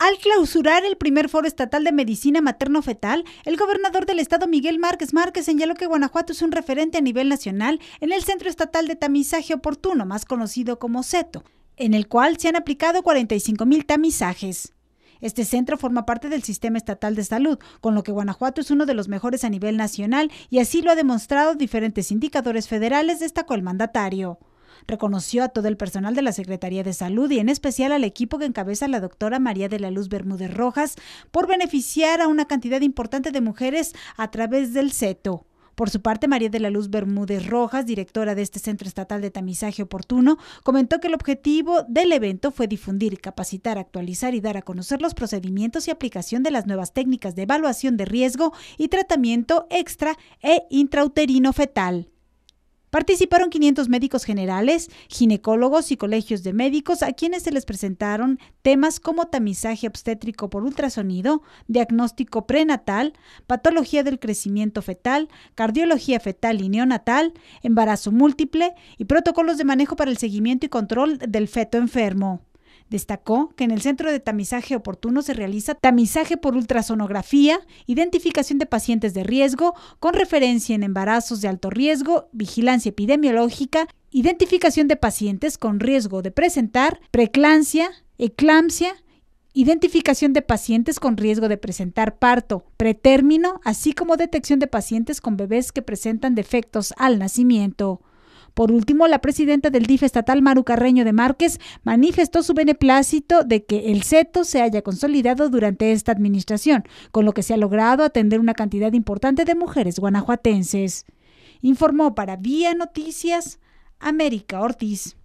Al clausurar el primer foro estatal de medicina materno-fetal, el gobernador del estado Miguel Márquez Márquez señaló que Guanajuato es un referente a nivel nacional en el Centro Estatal de Tamizaje Oportuno, más conocido como CETO, en el cual se han aplicado 45 mil tamizajes. Este centro forma parte del Sistema Estatal de Salud, con lo que Guanajuato es uno de los mejores a nivel nacional y así lo ha demostrado diferentes indicadores federales, destacó el mandatario. Reconoció a todo el personal de la Secretaría de Salud y en especial al equipo que encabeza la doctora María de la Luz Bermúdez Rojas por beneficiar a una cantidad importante de mujeres a través del seto. Por su parte, María de la Luz Bermúdez Rojas, directora de este Centro Estatal de Tamizaje Oportuno, comentó que el objetivo del evento fue difundir, capacitar, actualizar y dar a conocer los procedimientos y aplicación de las nuevas técnicas de evaluación de riesgo y tratamiento extra e intrauterino fetal. Participaron 500 médicos generales, ginecólogos y colegios de médicos a quienes se les presentaron temas como tamizaje obstétrico por ultrasonido, diagnóstico prenatal, patología del crecimiento fetal, cardiología fetal y neonatal, embarazo múltiple y protocolos de manejo para el seguimiento y control del feto enfermo. Destacó que en el centro de tamizaje oportuno se realiza tamizaje por ultrasonografía, identificación de pacientes de riesgo, con referencia en embarazos de alto riesgo, vigilancia epidemiológica, identificación de pacientes con riesgo de presentar preeclampsia, eclampsia, identificación de pacientes con riesgo de presentar parto pretérmino, así como detección de pacientes con bebés que presentan defectos al nacimiento. Por último, la presidenta del DIF estatal, Maru Carreño de Márquez, manifestó su beneplácito de que el CETO se haya consolidado durante esta administración, con lo que se ha logrado atender una cantidad importante de mujeres guanajuatenses. Informó para Vía Noticias América Ortiz.